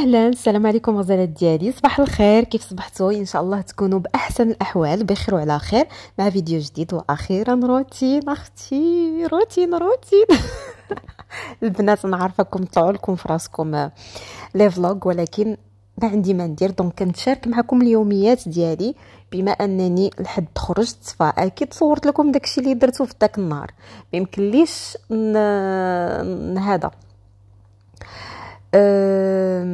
اهلا السلام عليكم غزالات ديالي صباح الخير كيف صبحتوا ان شاء الله تكونوا باحسن الاحوال بخير وعلى خير مع فيديو جديد واخيرا روتين اختي روتين روتين البنات عارفاكم طلعوا لكم في راسكم لي فلوغ ولكن ما عندي ما ندير دونك كنتشارك معكم اليوميات ديالي بما انني لحد خرجت فاكيد صورت لكم داكشي اللي درتو في داك النهار ما يمكنليش هذا أه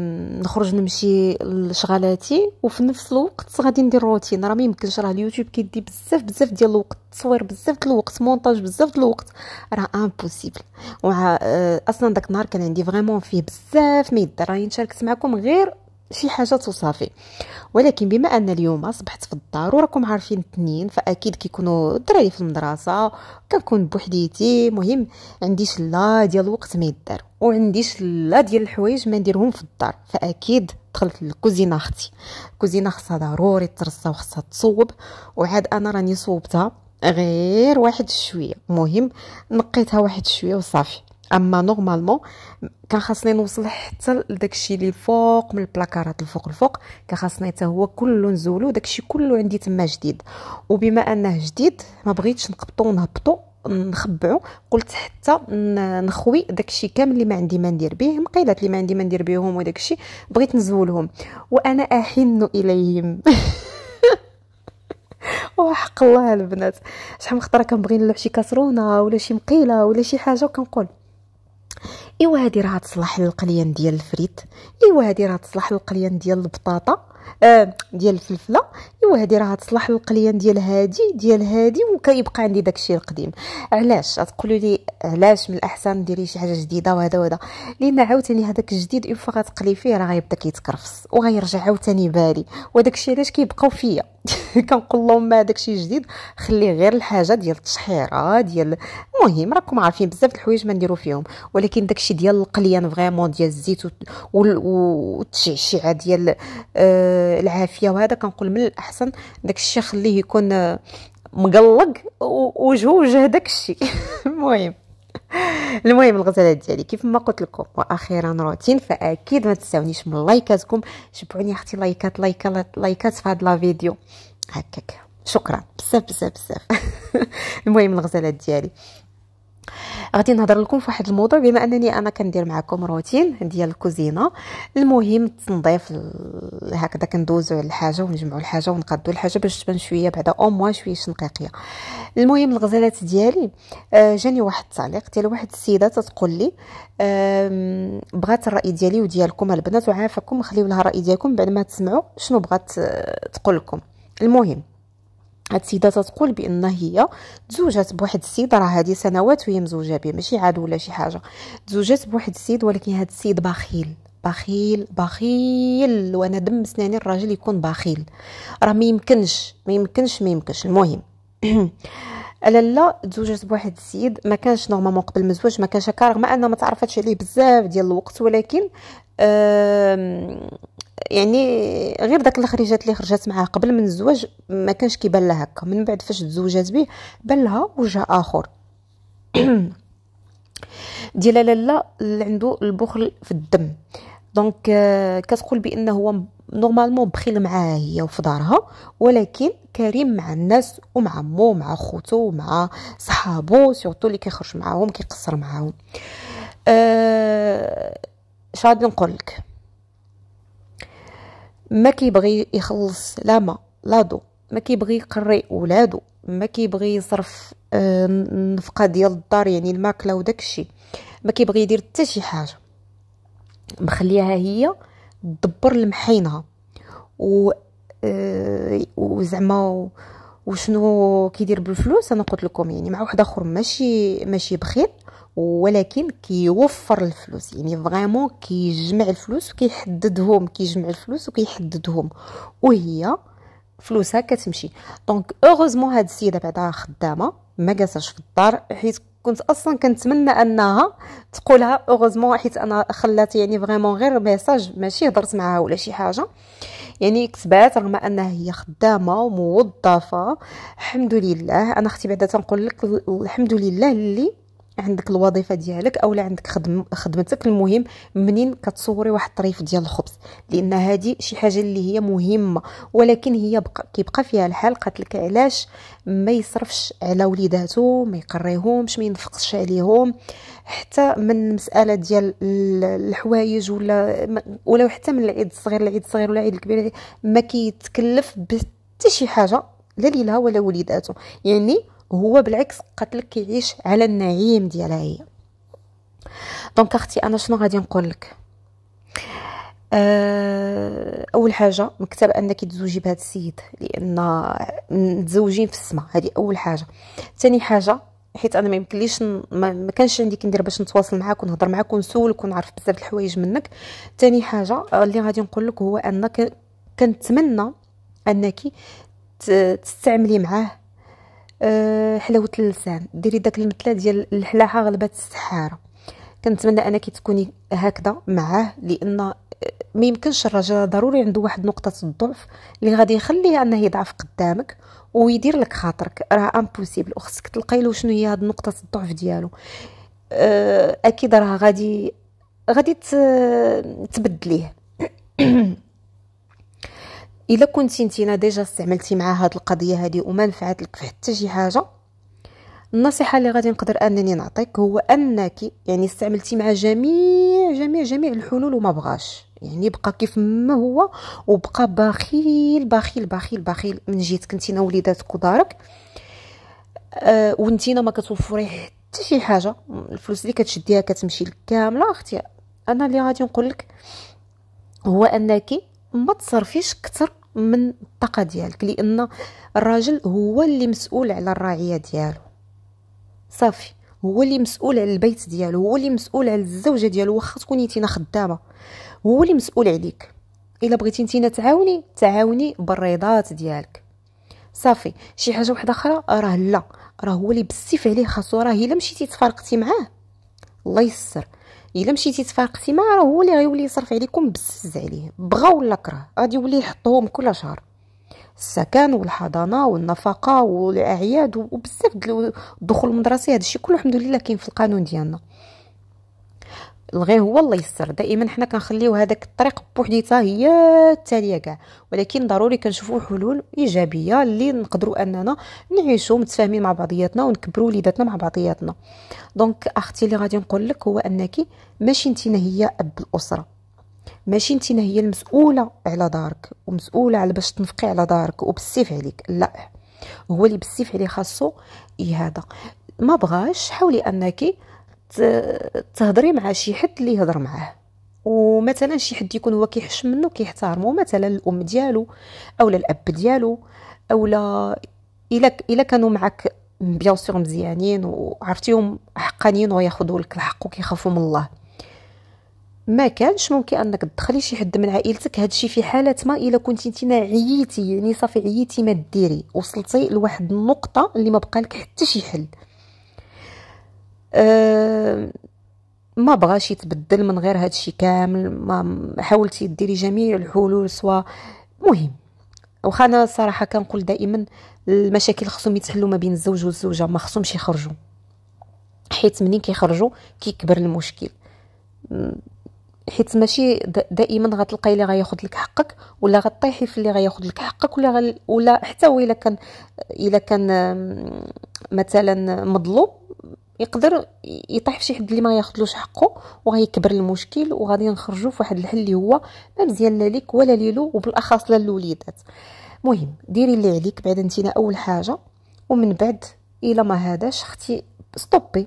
نخرج نمشي لشغالاتي وفي نفس الوقت غادي ندير روتين راه ما يمكنش راه اليوتيوب كيدي بزاف بزاف ديال الوقت تصوير بزاف ديال الوقت مونتاج بزاف ديال الوقت راه امبوسيبل اصلا داك النهار كان عندي فريمون فيه بزاف ما يدار راني شاركت معكم غير شي حاجه تصافي ولكن بما ان اليوم صبحت في الدار وراكم عارفين التنين فاكيد كيكونوا الدراري في المدرسه كنكون بوحديتي مهم عنديش لا ديال الوقت ما يدار وعنديش لا ديال الحوايج ما نديرهم في الدار فاكيد دخلت للكوزينه اختي الكوزينه خصها ضروري ترصى وخصها تصوب وعاد انا راني صوبتها غير واحد شويه مهم نقيتها واحد شويه وصافي اما نورمالمون كان خاصني نوصل حتى لداكشي اللي فوق من البلاكارات الفوق الفوق كان خاصني حتى هو كله نزولو داكشي كله عندي تما جديد وبما انه جديد ما بغيتش نقبطو ونهبطو نخبعو قلت حتى نخوي داكشي كامل اللي ما عندي ما ندير به مقيلات اللي ما عندي ما ندير بهم وداكشي بغيت نزولهم وانا احن اليهم وحق الله البنات شحال من خطره كنبغي نلعب شي كاسرونه ولا شي مقيله ولا شي حاجه وكنقول ايوا هذه راه تصلح للقليان ديال الفريت ايوا هذه راه تصلح للقليان ديال البطاطا آه، ديال الفلفله ايوا هذه راه تصلح للقليان ديال هادي ديال هادي وكيبقى عندي داكشي القديم علاش تقولوا لي علاش من الاحسن ديري شي حاجه جديده وهذا وهذا لان عاوتاني هذاك الجديد اون فوا غتقلي فيه راه غيبدا كيتكرفس وغيرجع عاوتاني بالي وداكشي الشيء علاش كيبقاو فيا كنقول لهم ما داكشي جديد خليه غير الحاجه ديال التشحيره ديال المهم راكم عارفين بزاف د الحوايج ما نديرو فيهم ولكن داكشي ديال القليان فريمون ديال الزيت والتشعشعه ديال آه العافيه وهذا كنقول من الاحسن داك الشيء خليه يكون آه، مقلق وجهه وجه داك الشيء المهم المهم الغزاله ديالي كيف ما قلت لكم واخيرا روتين فاكيد ما تنساونيش من لايكاتكم شبعوني اختي لايكات لايكات لايكات في هذا لا فيديو هكاك شكرا بزاف بزاف بزاف المهم الغزالات ديالي غادي نهضر لكم في واحد الموضوع بما انني انا كندير معكم روتين ديال الكوزينه المهم التنظيف هكذا كندوزو على الحاجه ونجمعوا الحاجه ونقادو الحاجه باش تبان شويه بعدا او موا شويه شنقيقيه المهم الغزالات ديالي آه، جاني واحد التعليق ديال واحد السيده تتقول لي بغات الراي ديالي وديالكم البنات وعافاكم خليو لها الراي ديالكم بعد ما تسمعوا شنو بغات آه، تقول لكم المهم هاد السيده تتقول بان هي تزوجات بواحد السيد راه هادي سنوات وهي مزوجه به ماشي عاد ولا شي حاجه تزوجات بواحد السيد ولكن هاد السيد بخيل بخيل بخيل وانا دم سناني الراجل يكون بخيل راه ما يمكنش ما يمكنش ما يمكنش المهم لالا تزوجات بواحد السيد ما كانش نورمالمون قبل المزواج ما كانش هكا رغم انها ما تعرفاتش عليه بزاف ديال الوقت ولكن آه يعني غير داك الخريجات اللي خرجت معاه قبل من الزواج ما كانش كيبان لها هكا من بعد فاش تزوجات به بان لها وجه اخر ديال لالا اللي عنده البخل في الدم دونك آه، كتقول بان هو نورمالمون بخيل معاها هي وفي دارها ولكن كريم مع الناس ومع مو مع خوتو ومع صحابو سورتو اللي كيخرج معاهم كيقصر معاهم أه شغادي نقول لك ما كيبغي يخلص لا ما لا ضو ما كيبغي يقري ولادو ما كيبغي يصرف آه، النفقه ديال الدار يعني الماكله وداكشي ما كيبغي يدير حتى شي حاجه مخليها هي تدبر لمحينها و آه، وزعما وشنو كيدير بالفلوس انا قلت لكم يعني مع واحد اخر ماشي ماشي بخيل ولكن كيوفر الفلوس يعني فريمون كيجمع الفلوس وكيحددهم كيجمع الفلوس وكيحددهم وهي فلوسها كتمشي دونك اوغوزمون هاد السيده بعدا خدامه ما جالساش في الدار حيت كنت اصلا كنتمنى انها تقولها اوغوزمون حيت انا خلات يعني فريمون غير ميساج ماشي هضرت معها ولا شي حاجه يعني كتبات رغم انها هي خدامه وموظفه الحمد لله انا اختي بعدا تنقول لك الحمد لله اللي عندك الوظيفه ديالك اولا عندك خدم خدمتك المهم منين كتصوري واحد الطريف ديال الخبز لان هذه شي حاجه اللي هي مهمه ولكن هي بقى كيبقى فيها الحال قالت لك علاش ما يصرفش على وليداتو ما يقريهمش ما ينفقش عليهم حتى من مساله ديال الحوايج ولا ولا حتى من العيد الصغير العيد الصغير ولا العيد الكبير ما كيتكلف حتى شي حاجه لا ليلها ولا وليداتو يعني وهو بالعكس قتلك كيعيش على النعيم ديالها هي دونك اختي انا شنو غادي نقول لك آه، اول حاجه مكتب انك تزوجي بهذا السيد لان متزوجين في السماء هذه اول حاجه ثاني حاجه حيت انا ما يمكنليش ما كانش عندي كندير باش نتواصل معاك ونهضر معاك ونسولك ونعرف بزاف الحوايج منك ثاني حاجه آه، اللي غادي نقول لك هو انك كنتمنى انك تستعملي معاه آه، حلاوه اللسان ديري داك المثله ديال الحلاحه غلبات السحاره كنتمنى انك تكوني هكذا معاه لان آه، ما يمكنش الرجل ضروري عنده واحد نقطه الضعف اللي غادي يخليه انه يضعف قدامك ويدير لك خاطرك راه امبوسيبل وخصك تلقاي له شنو هي هاد نقطه الضعف ديالو آه، اكيد راه غادي غادي تبدليه الا كنتي نتينا ديجا استعملتي مع هاد القضيه هادي وما نفعت لك في حتى شي حاجه النصيحه اللي غادي نقدر انني نعطيك هو انك يعني استعملتي مع جميع جميع جميع الحلول وما بغاش يعني بقى كيف ما هو وبقى بخيل بخيل بخيل بخيل من جيتك نتينا وليداتك ودارك أه ونتينا ما كتوفري حتى شي حاجه الفلوس اللي كتشديها كتمشي لك كامله اختي انا اللي غادي نقول لك هو انك ما تصرفيش كتر من الطاقه ديالك لان الراجل هو اللي مسؤول على الرعيه ديالو صافي هو اللي مسؤول على البيت ديالو هو اللي مسؤول على الزوجه ديالو واخا تكوني نتينا خدامه هو اللي مسؤول عليك الا بغيتي نتينا تعاوني تعاوني بالرضات ديالك صافي شي حاجه واحده اخرى راه لا راه هو اللي بالسيف عليه خاصو راه الا مشيتي تفارقتي معاه الله يسر الا مشيتي تفارقتي معاه راه هو اللي غيولي يصرف عليكم بزز عليه بغا ولا كره غادي يولي يحطهم كل شهر السكن والحضانه والنفقه والاعياد وبزاف الدخول المدرسي هذا الشيء كله الحمد لله كاين في القانون ديالنا الغي هو الله يستر دائما حنا كنخليو هذاك الطريق بوحديتها هي التاليه كاع ولكن ضروري كنشوفوا حلول ايجابيه اللي نقدروا اننا نعيشوا متفاهمين مع بعضياتنا ونكبروا وليداتنا مع بعضياتنا دونك اختي اللي غادي نقول لك هو انك ماشي انتينا هي اب الاسره ماشي انتينا هي المسؤوله على دارك ومسؤوله على باش تنفقي على دارك وبالسيف عليك لا هو اللي بالسيف عليه خاصو هذا ما بغاش حاولي انك تهضري مع شي حد اللي يهضر معاه ومثلا شي حد يكون هو كيحشم منه كيحترمه مثلا الام ديالو اولا الاب ديالو اولا الا الا كانوا معك بيان سور مزيانين وعرفتيهم حقانيين وياخذوا لك الحق وكيخافوا من الله ما كانش ممكن انك تدخلي شي حد من عائلتك هادشي في حاله ما الا كنتي انت عييتي يعني صافي عييتي ما ديري وصلتي لواحد النقطه اللي ما بقى لك حتى شي حل أه ما بغاش يتبدل من غير هذا الشيء كامل ما حاولتي ديري جميع الحلول سوا مهم واخا انا الصراحه كنقول دائما المشاكل خصهم يتحلوا ما بين الزوج والزوجه ما خصهمش يخرجوا حيت منين كيخرجوا كيكبر المشكل حيت ماشي دائما غتلقاي اللي غياخذ لك حقك ولا غطيحي في اللي غياخذ لك حقك ولا غل ولا حتى هو الا كان الا كان مثلا مظلوم يقدر يطيح فشي حد اللي ما ياخذلوش حقه وغيكبر المشكل وغادي نخرجوا فواحد الحل اللي هو ما مزيان لا ليك ولا ليلو وبالاخص لا للوليدات مهم ديري اللي عليك بعد انتينا اول حاجه ومن بعد الا ما هذاش اختي ستوبي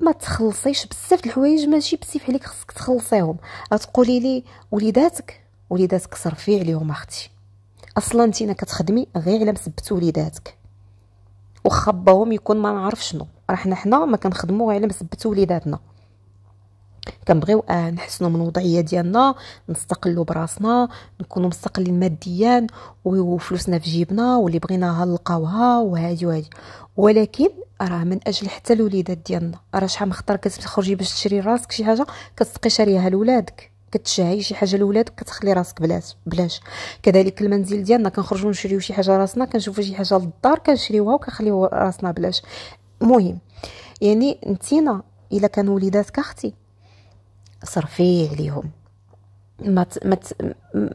ما تخلصيش بزاف الحوايج ماشي بسيف عليك خصك تخلصيهم غتقولي لي وليداتك وليداتك صرفي عليهم اختي اصلا انتينا كتخدمي غير على مسبت وليداتك وخباهم يكون ما نعرف شنو راه حنا حنا ما كنخدمو على مثبت وليداتنا كنبغيو آه نحسنوا من الوضعيه ديالنا نستقلوا براسنا نكونوا مستقلين ماديا وفلوسنا في جيبنا واللي بغيناها نلقاوها وهادي وهادي ولكن راه من اجل حتى الوليدات ديالنا راه شحال من خطر كتخرجي باش تشري راسك شي حاجه كتسقي شاريها لولادك كتشهي شي حاجه لولادك كتخلي راسك بلاش بلاش كذلك المنزل ديالنا كنخرجوا نشريو شي حاجه راسنا كنشوفوا شي حاجه للدار كنشريوها وكنخليو راسنا بلاش مهم يعني نتينا الا كان وليداتك اختي صرفي عليهم ما ما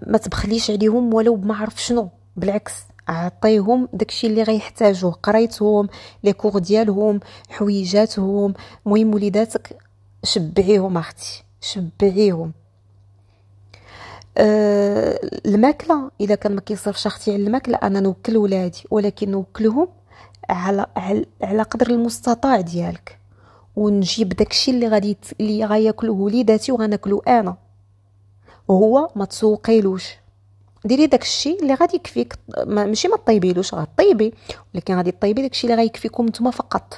ما تبخليش عليهم ولو ما عرف شنو بالعكس عطيهم داكشي اللي غيحتاجوه قرايتهم لي كور ديالهم حويجاتهم مهم وليداتك شبعيهم اختي شبعيهم آه، الماكله اذا كان ما كيصرفش اختي على الماكله انا نوكل ولادي ولكن نوكلهم على على قدر المستطاع ديالك ونجيب داكشي اللي غادي اللي غياكلوه وليداتي وغناكلو انا وهو ما تسوقيلوش ديري داكشي اللي غادي يكفيك ماشي ما طيبيلوش غطيبي ولكن غادي طيبي داكشي اللي غيكفيكم نتوما فقط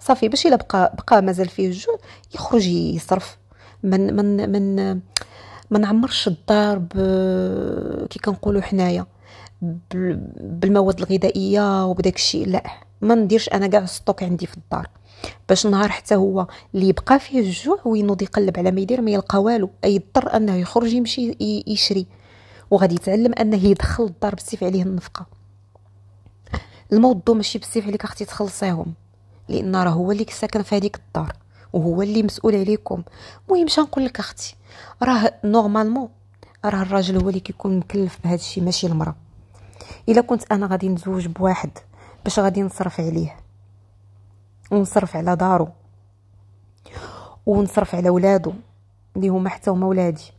صافي باش الا بقى بقى مازال فيه الجوع يخرج يصرف من من من ما نعمرش الدار ب... كي كنقولوا حنايا بال... بالمواد الغذائيه وبداك الشيء لا ما نديرش انا كاع ستوك عندي في الدار باش نهار حتى هو اللي يبقى فيه الجوع وينوض يقلب على ما يدير ما يلقى والو اي يضطر انه يخرج يمشي يشري وغادي يتعلم انه يدخل الدار بسيف عليه النفقه الموضوع ماشي بسيف عليك اختي تخلصيهم لان راه هو اللي ساكن في هذيك الدار وهو اللي مسؤول عليكم المهم نقول لك اختي راه نورمالمون راه الراجل هو اللي كيكون مكلف بهذا الشيء ماشي المراه الا كنت انا غادي نتزوج بواحد باش غادي نصرف عليه ونصرف على دارو ونصرف على ولادو اللي هما حتى هما ولادي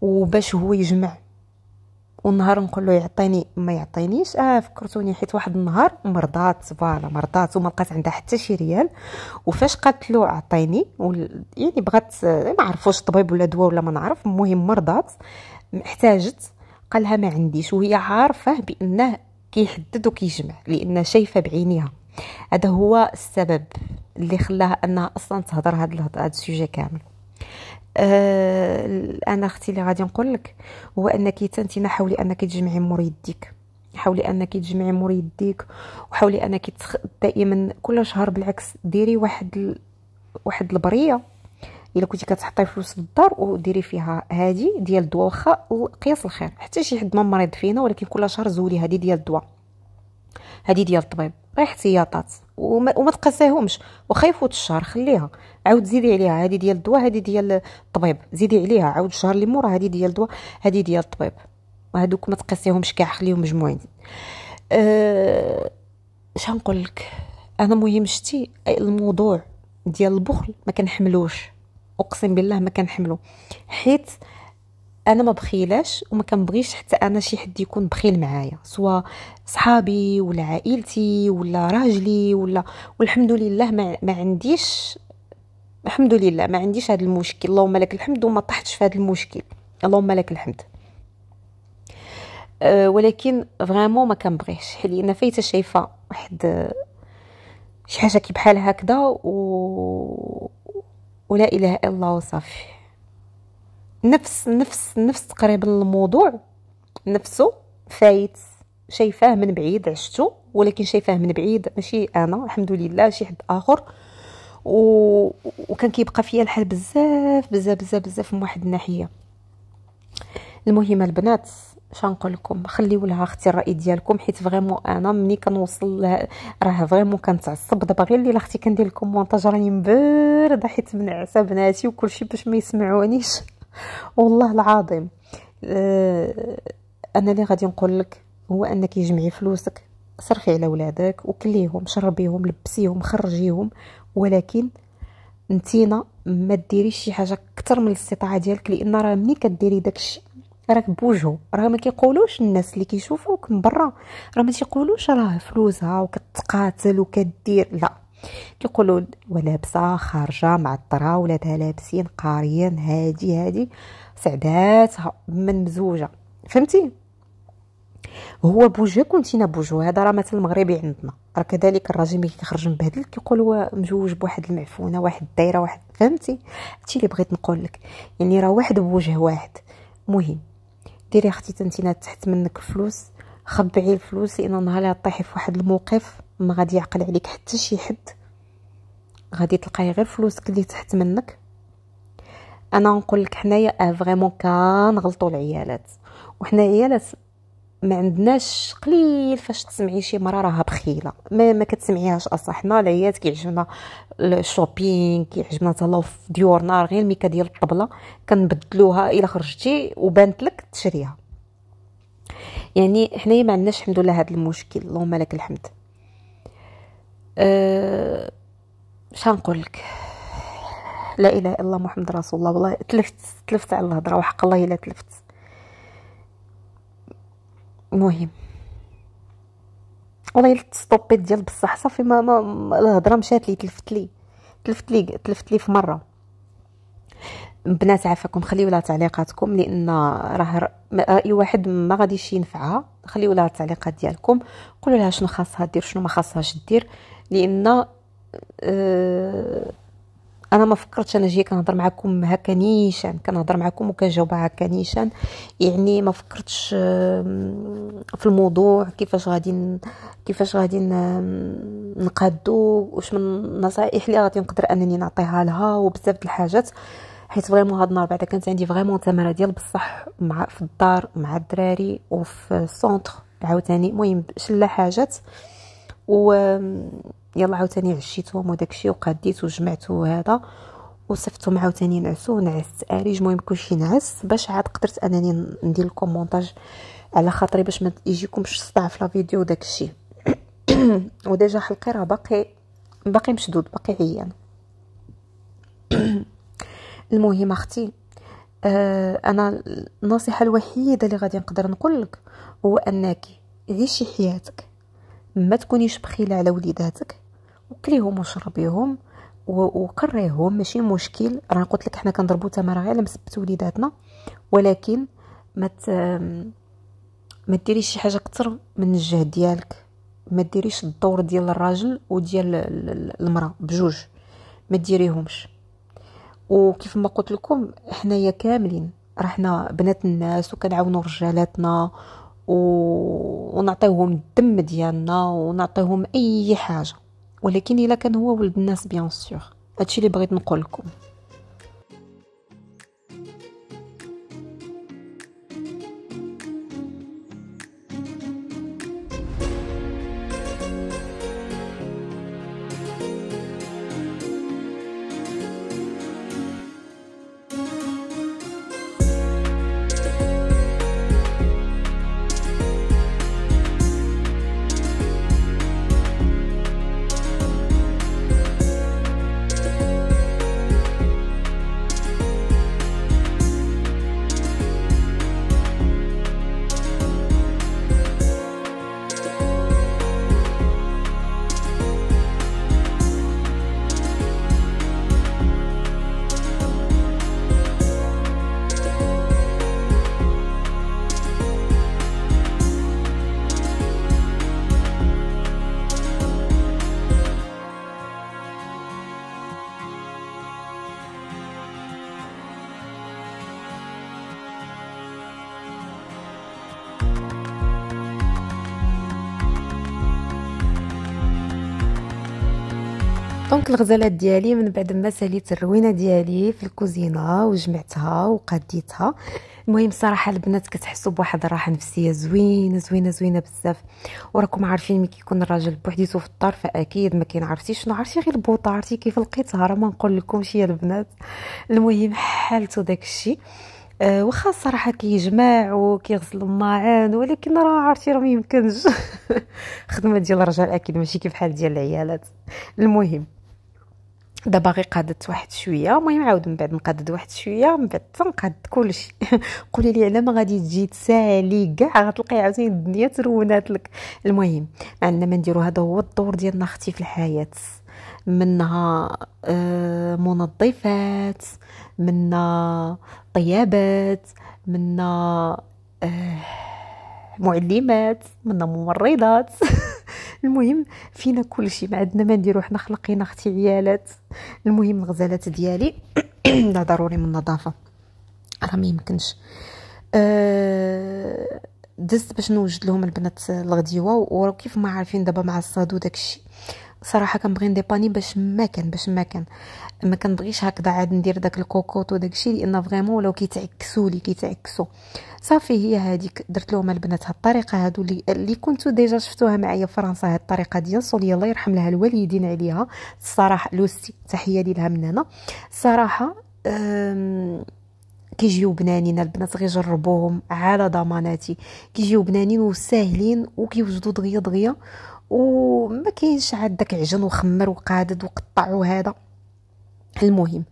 وباش هو يجمع ونهار نقول له يعطيني ما يعطينيش اه فكرتوني حيت واحد النهار مرضات فوالا مرضات وما لقات عندها حتى شي ريال وفاش قالت له عطيني يعني بغات ما عرفوش طبيب ولا دواء ولا ما نعرف المهم مرضات احتاجت قالها ما عنديش وهي عارفه بانه كيحدد وكيجمع لان شايفه بعينيها هذا هو السبب اللي خلاها انها اصلا تهضر هذا هذا السوجي كامل آه انا اختي اللي غادي نقول لك هو انك انت حاولي انك تجمعي مور يديك حاولي انك تجمعي مور يديك وحاولي انك دائما كل شهر بالعكس ديري واحد واحد البريه الا كنتي كتحطي فلوس في الدار وديري فيها هذه ديال الدواء واخا قياس الخير حتى شي حد ما مريض فينا ولكن كل شهر زولي هذه ديال الدواء هذه ديال الطبيب غير احتياطات وما, وما تقاسيهمش واخا يفوت الشهر خليها عاود زيدي عليها هذه ديال الدواء هذه ديال الطبيب زيدي عليها عاود الشهر اللي مورا هذه ديال الدواء هذه ديال الطبيب وهذوك ما تقاسيهمش كاع خليهم مجموعين أه اش غنقول لك انا مهم شتي الموضوع ديال البخل ما كنحملوش اقسم بالله ما كنحملو حيت انا ما بخيلاش وما كنبغيش حتى انا شي حد يكون بخيل معايا سواء صحابي ولا عائلتي ولا راجلي ولا والحمد لله ما, ما عنديش الحمد لله ما عنديش هذا المشكل اللهم لك الحمد وما طحتش في هذا المشكل اللهم لك الحمد أه، ولكن فريمون ما كنبغيش حيت انا فايته شايفه واحد شي حاجه كي بحال هكذا و ولا اله الا الله وصافي نفس نفس نفس تقريبا الموضوع نفسه فايت شايفاه من بعيد عشتو ولكن شايفاه من بعيد ماشي انا الحمد لله شي حد اخر و... وكان كيبقى فيا الحال بزاف بزاف بزاف بزاف من واحد الناحيه المهم البنات شنقول لكم خليو لها اختي الراي ديالكم حيت فريمون انا ملي كنوصل لها راه فريمون كنتعصب دابا غير اللي اختي كندير لكم مونتاج راني مبرده حيت منعسه بناتي وكلشي باش ما يسمعونيش والله العظيم آه، انا اللي غادي نقول لك هو انك جمعي فلوسك صرفي على ولادك وكليهم شربيهم لبسيهم خرجيهم ولكن نتينا ما ديريش شي حاجه اكثر من الاستطاعه ديالك لان راه ملي كديري داكشي راك بوجهو راه ما كيقولوش الناس اللي كيشوفوك من برا راه ما تيقولوش راه فلوسها وكتقاتل وكدير لا كيقولوا ولابسه خارجه مع الطرا ولادها لابسين قاريين هادي هادي سعداتها من مزوجه فهمتي هو بوجهك وانت بوجه هذا راه مثل المغربي عندنا راه كذلك الراجل ملي كيخرج مبهدل هو مزوج بواحد المعفونه واحد الدايره واحد فهمتي هادشي اللي بغيت نقول لك يعني راه واحد بوجه واحد مهم ديري اختي تنتينا تحت منك فلوس خبعي الفلوس لان نهار طيحي في واحد الموقف ما غادي يعقل عليك حتى شي حد غادي تلقاي غير فلوسك اللي تحت منك انا نقول لك حنايا آه، فريمون كنغلطوا العيالات وحنا عيالات ما عندناش قليل فاش تسمعي شي مره راها بخيله ما, ما كتسمعيهاش اصلا حنا العيالات كيعجبنا الشوبينغ كيعجبنا تهلاو في ديورنا غير الميكا ديال الطبله كنبدلوها الا خرجتي وبانت لك تشريها يعني حنايا ما عندناش الحمد لله هذا المشكل اللهم لك الحمد أه شنقول لك لا اله الا الله محمد رسول الله والله تلفت تلفت على الهضره وحق الله الا تلفت المهم والله الا ستوبيت ديال بصح صافي ما, ما الهضره مشات لي تلفت لي تلفت لي تلفت لي في مره بنات عافاكم خليو لها تعليقاتكم لان راه راي واحد ما غاديش ينفعها خليو لها التعليقات ديالكم قولوا لها شنو خاصها دير شنو ما خاصهاش دير لان آه، انا ما فكرتش انا جايه كنهضر معكم هكا نيشان يعني كنهضر معكم وكنجاوب هكا نيشان يعني ما فكرتش في الموضوع كيفاش غادي كيفاش غادي نقادو واش من النصائح اللي غادي نقدر انني نعطيها لها وبزاف د الحاجات حيت فريمون هاد النهار بعدا كانت عندي فريمون تماره ديال بصح مع في الدار مع الدراري وفي السونتر عاوتاني المهم شله حاجات ويلا عاوتاني عشيتهم وداكشي وقديت وجمعت وهذا وصفتهم عاوتاني نعسو ونعس اريج المهم كلشي نعس باش عاد قدرت انني ندير لكم مونتاج على خاطري باش ما يجيكمش صداع في لا فيديو وداكشي وديجا حلقي راه باقي باقي مشدود باقي عيان المهم اختي آه، انا النصيحه الوحيده اللي غادي نقدر نقول لك هو انك عيشي حياتك ما تكونيش بخيله على وليداتك وكليهم وشربيهم وقريهم ماشي مشكل راه قلت لك حنا كنضربوا تماره غير لمسبت وليداتنا ولكن ما ما ديريش شي حاجه اكثر من الجهد ديالك ما ديريش الدور ديال الراجل وديال المراه بجوج ما ديريهمش وكيف ما قلت لكم حنايا كاملين راه حنا بنات الناس وكنعاونوا رجالاتنا و... ونعطيوهم الدم ديالنا ونعطيهم اي حاجه ولكن الا كان هو ولد الناس بيان سور هادشي اللي بغيت نقول لكم دونك الغزالات ديالي من بعد ما ساليت الروينه ديالي في الكوزينه وجمعتها وقديتها المهم صراحة البنات كتحسوا بواحد الراحه نفسيه زوينه زوينه زوينه بزاف وراكم عارفين ملي كيكون الراجل بوحديتو في الدار فاكيد ما كاين عرفتي شنو عرفتي غير البوطه عرفتي كيف لقيتها راه ما نقول لكمش يا البنات المهم حالته داكشي أه واخا صراحة كيجمع وكيغسل الماعن ولكن راه عرفتي راه ما يمكنش خدمه ديال الرجال اكيد ماشي كيف حال ديال العيالات المهم دابا غير قادت واحد شويه المهم عاود من بعد نقاد واحد شويه من بعد تنقاد كلشي قولي لي على ما غادي تجي تسالي كاع غتلقاي عاوتاني الدنيا ترونات لك المهم عندنا ما نديرو هذا هو الدور ديالنا اختي في الحياه منها آه، منظفات منها طيابات منها آه، معلمات منا ممرضات المهم فينا كل شيء ما عندنا ما نديرو حنا خلقينا اختي عيالات المهم الغزالات ديالي لا ضروري من النظافه راه ما يمكنش أه دزت باش نوجد لهم البنات الغديوه وكيف ما عارفين دابا مع الصاد وداكشي صراحه كنبغي نديباني باش ما كان باش ما كان ما كنبغيش هكذا عاد ندير داك الكوكوط وداك الشيء لان فريمون ولاو كيتعكسوا لي كيتعكسوا صافي هي هذيك درت لهم البنات هاد الطريقه هادو اللي اللي كنتو ديجا شفتوها معايا في فرنسا هاد الطريقه ديال الصولي الله يرحم لها الوالدين عليها الصراحه لوستي تحيه ليها من هنا الصراحه كيجيو بنانين البنات غير جربوهم على ضماناتي كيجيو بنانين وساهلين وكيوجدوا دغيا دغيا وما كاينش عاد داك عجن وخمر وقادد وقطع وهذا المهم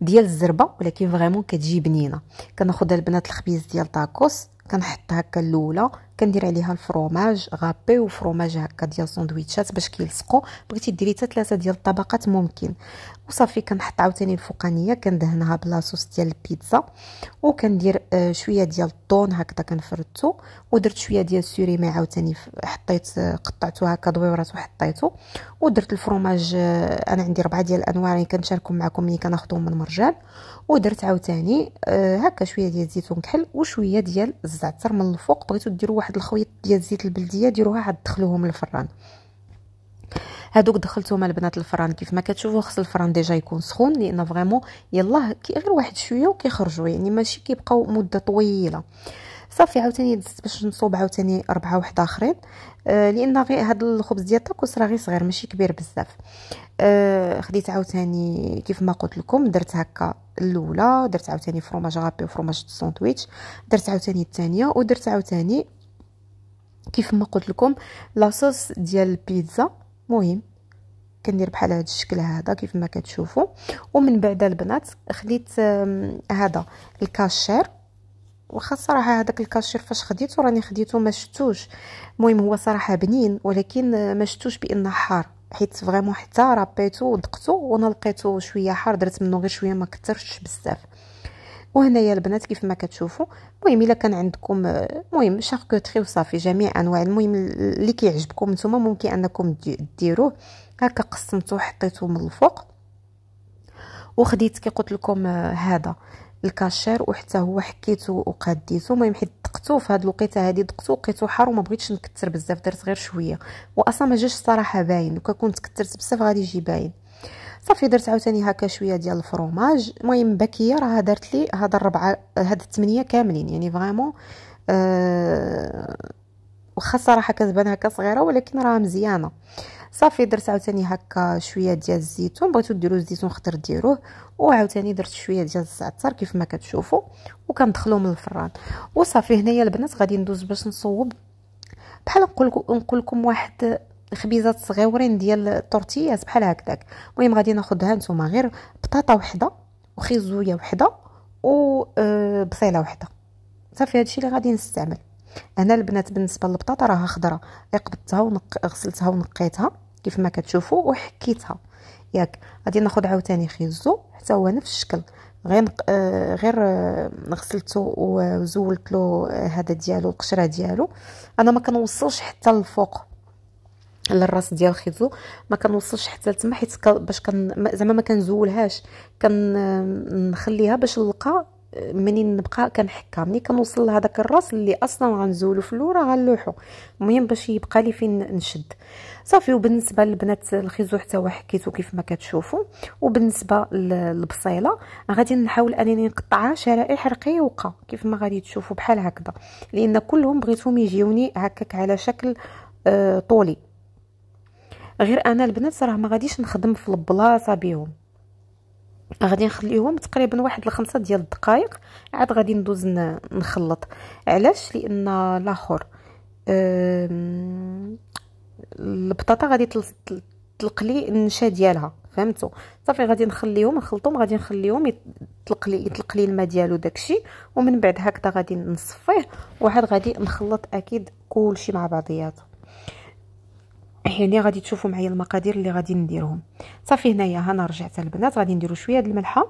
ديال الزربه ولكن فريمون كتجي بنينه كناخذ البنات الخبيز ديال طاكوس كنحط هكا الاولى كندير عليها الفروماج غابي وفروماج هكا ديال ساندويتشات باش كيلصقوا بغيتي ديري حتى ثلاثه ديال الطبقات ممكن وصافي كنحط عاوتاني الفوقانيه كندهنها بلاصوص ديال البيتزا وكندير آه، شويه ديال الطون هكذا كنفردتو ودرت شويه ديال السوريمي عاوتاني حطيت آه، قطعتو هكا دويرات وحطيتو ودرت الفرماج آه، انا عندي ربعه ديال الانواع اللي كنشاركهم معكم اللي كناخذهم من مرجان ودرت عاوتاني هكا شويه ديال الزيتون كحل وشويه ديال الزعتر من الفوق بغيتو ديروا واحد الخويط ديال الزيت البلديه ديروها عاد دخلوهم للفران هادوك دخلتهم البنات الفران كيف ما كتشوفوا خص الفران ديجا يكون سخون لان فريمون يلا كي غير واحد شويه وكيخرجوا يعني ماشي كيبقاو مده طويله صافي عاوتاني دزت باش نصوب عاوتاني ربعه واحد اخرين آه لان غير هاد الخبز ديال التاكوس راه غير صغير ماشي كبير بزاف آه خديت عاوتاني كيف ما قلت لكم درت هكا الاولى درت عاوتاني فروماج غابي وفروماج الساندويتش درت عاوتاني الثانيه ودرت عاوتاني كيف ما قلت لكم لاصوص ديال البيتزا مهم كندير بحال هذا الشكل هذا كيف ما كتشوفوا ومن بعد البنات خديت هذا الكاشير وخا صراحه هذاك الكاشير فاش خديته راني خديته ما شفتوش المهم هو صراحه بنين ولكن ما شفتوش بانه حار حيت فريمون حتى رابيتو ودقته وانا لقيتو شويه حار درت منه غير شويه ما كثرش بزاف وهنايا البنات كيف ما كتشوفوا المهم الا كان عندكم آه، المهم شاركوتري وصافي جميع انواع المهم اللي كيعجبكم نتوما ممكن انكم ديروه هكا قسمتو حطيتوه من الفوق وخديت كي قلت لكم آه، هذا الكاشير وحتى هو حكيته وقديته المهم حيت دقته في هذه الوقيته هذه دقته لقيته حار وما بغيتش نكثر بزاف درت غير شويه واصلا ما جاش الصراحه باين وكنت كثرت بزاف غادي يجي باين صافي درت عاوتاني هكا شويه ديال الفروماج المهم بكيه راه درت لي هاد الربعه هاد الثمانيه كاملين يعني فريمون أه واخا صراحه كتبان هكا صغيره ولكن راه مزيانه صافي درت عاوتاني هكا شويه ديال الزيتون بغيتو ديروا الزيتون خطر ديروه وعاوتاني درت شويه ديال الزعتر كيف ما كتشوفوا وكندخلوه من الفران وصافي هنايا البنات غادي ندوز باش نصوب بحال نقول لكم واحد خبيزات صغيورين ديال التورتياز بحال هكذاك المهم غادي ناخذها نتوما غير بطاطا وحده وخيزويه وحده وبصيله آه، وحده صافي هادشي اللي غادي نستعمل هنا البنات بالنسبه للبطاطا راها خضره قبضتها ونق... غسلتها ونقيتها كيف ما كتشوفوا وحكيتها ياك غادي ناخذ عاوتاني خيزو حتى هو نفس الشكل غير نق... آه، غير آه، غسلته وزولت له هذا ديالو القشره ديالو انا ما كنوصلش حتى للفوق على الراس ديال الخيزو ما كنوصلش حتى لتما حيت باش كان زعما ما كنزولهاش كنخليها باش نلقى منين نبقى كنحكها ملي كنوصل لهذاك الراس اللي اصلا غنزولو في اللورا غنلوحو المهم باش يبقى لي فين نشد صافي وبالنسبه للبنات الخيزو حتى هو حكيتو كيف ما كتشوفوا وبالنسبه للبصيله غادي نحاول انني نقطعها شرائح رقيقه كيف ما غادي تشوفوا بحال هكذا لان كلهم بغيتهم يجيوني هكاك على شكل آه، طولي غير انا البنات راه ما غاديش نخدم في البلاصه بهم غادي نخليهم تقريبا واحد الخمسة ديال الدقائق عاد غادي ندوز نخلط علاش لان لاخر البطاطا غادي تلقلي النشا ديالها فهمتوا صافي غادي نخليهم نخلطهم غادي نخليهم يطلق لي يطلق لي الماء ديالو داكشي ومن بعد هكذا غادي نصفيه وعاد غادي نخلط اكيد كلشي مع بعضياته يعني غادي تشوفوا معايا المقادير اللي غادي نديرهم صافي هنايا هنا رجعت البنات غادي نديروا شويه ديال الملحه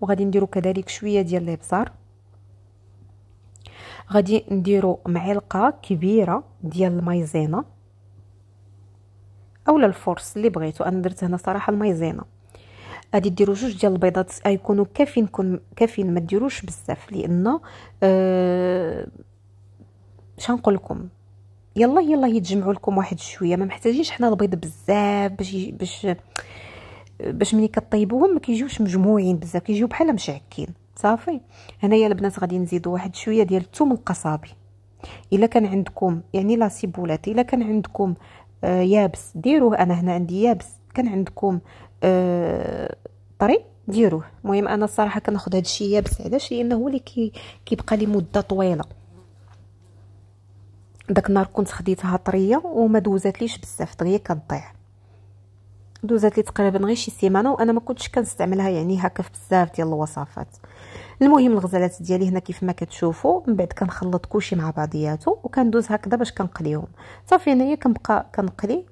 وغادي نديروا كذلك شويه ديال الابزار غادي نديروا معلقه كبيره ديال المايزينا اولا الفرص اللي بغيتو انا درت هنا صراحه المايزينا غادي ديروا جوج ديال البيضات غيكونوا آه، كافيين كافيين ما ديروش بزاف لان آه شنقول لكم يلا يلا يتجمعوا لكم واحد شويه ما محتاجينش حنا البيض بزاف باش باش باش ملي كطيبوهم ما كيجيوش مجموعين بزاف كيجيو بحال مشعكين صافي هنايا البنات غادي نزيدوا واحد شويه ديال الثوم القصابي الا كان عندكم يعني لا سيبولات الا كان عندكم آه يابس ديروه انا هنا عندي يابس كان عندكم آه طري ديروه المهم انا الصراحه كناخذ هذا الشيء يابس علاش لانه هو اللي كي كيبقى لي مده طويله داك النهار كنت خديتها طريه وما دوزاتليش بزاف دغيا كضيع دوزات لي تقريبا غير شي سيمانه وانا ما كنتش كنستعملها يعني هكا في بزاف ديال الوصفات المهم الغزالات ديالي هنا كيف ما كتشوفوا من بعد كنخلط كلشي مع بعضياته وكندوز هكذا باش كنقليهم صافي هنايا كنبقى كنقلي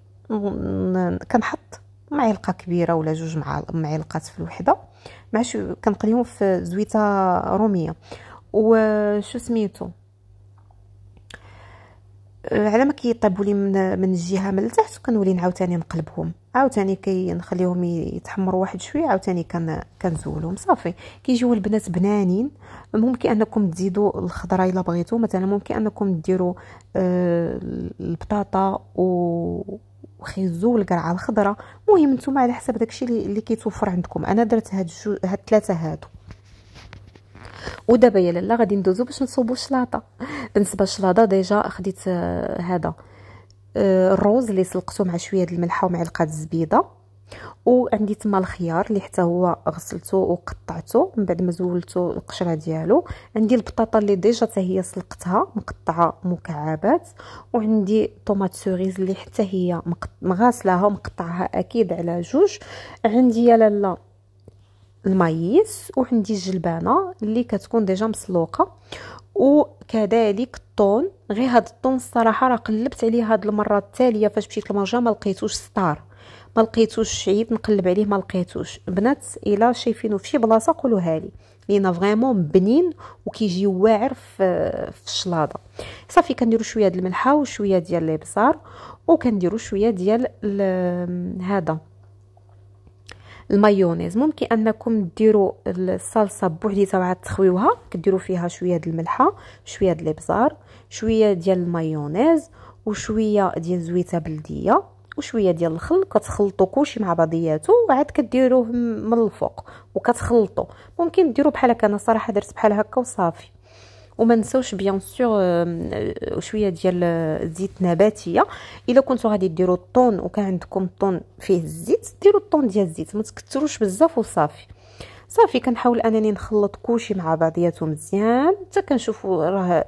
كنحط معلقه كبيره ولا جوج معلقات في الوحده مع شو كنقليهم في زويته روميه وشو سميتو آه، على ما كيطيبوا لي من من الجهه من التحت كنولي عاوتاني نقلبهم عاوتاني كنخليهم يتحمروا واحد شويه عاوتاني كنزولهم صافي كيجيو البنات بنانين ممكن انكم تزيدوا الخضره الا بغيتو مثلا ممكن انكم ديروا آه البطاطا و وخيزو والقرعه الخضراء المهم نتوما على حسب داكشي اللي كيتوفر عندكم انا درت هاد هاد ثلاثه هادو ودابا دابا لاله غادي ندوزو باش نصوبو الشلاطه بالنسبه للشلاطه ديجا خديت آه، هذا آه، الروز اللي سلقته مع شويه الملحه ومعلقه الزبيده وعندي تما الخيار اللي حتى هو غسلته وقطعته من بعد ما زولته القشره ديالو عندي البطاطا اللي ديجا حتى هي سلقتها مقطعه مكعبات وعندي طوماط سوريز اللي حتى هي مغسلاها ومقطعها اكيد على جوج عندي يا لاله المايس وعندي الجلبانه اللي كتكون ديجا مسلوقه وكذلك الطون غير هاد الطون الصراحه راه قلبت عليه هاد المره التاليه فاش مشيت للمرجا ما لقيتوش ستار ما لقيتوش عيد نقلب عليه ما لقيتوش بنات الا شايفينو في شي بلاصه قولوها لي لينا فريمون بنين وكيجي واعر في الشلاضه صافي كنديرو شويه ديال الملحه وشويه ديال الابزار وكنديروا شويه ديال هذا المايونيز ممكن انكم ديروا الصلصه بوحديتها وعاد تخويوها كديروا فيها شويه د الملحه شويه د الابزار شويه ديال المايونيز وشويه ديال زويته بلديه وشويه ديال الخل كتخلطوا كلشي مع بعضياته وعاد كديروه من الفوق وكتخلطوا ممكن ديروا بحال هكا انا صراحه درت بحال هكا وصافي وما نساوش بيان سور آه، شويه ديال الزيت آه، نباتيه الا كنتو غادي ديروا الطون وكان عندكم الطون فيه الزيت ديروا الطون ديال الزيت ما تكثروش بزاف وصافي صافي كنحاول انني نخلط كلشي مع بعضياته مزيان حتى كنشوفوا راه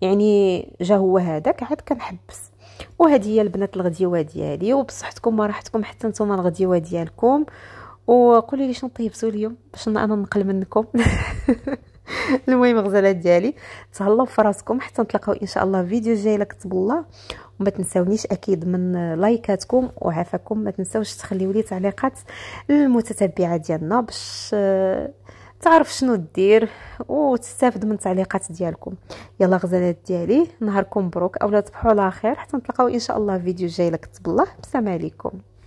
يعني جا هو هذاك عاد كنحبس وهذه هي البنات الغديوه ديالي وبصحتكم وراحتكم حتى نتوما الغديوه ديالكم وقولي لي شنو طيبتوا اليوم باش انا نقل منكم المهم غزالات ديالي تهلاو في راسكم حتى نتلاقاو ان شاء الله فيديو جاي لكتب الله وما تنساونيش اكيد من لايكاتكم وعافاكم ما تنساوش تخليو لي تعليقات للمتتبعه ديالنا باش آه، تعرف شنو دير وتستافد من التعليقات ديالكم يلا غزالات ديالي نهاركم مبروك اولا تصبحوا على خير حتى نتلاقاو ان شاء الله فيديو جاي لكتب الله السلام عليكم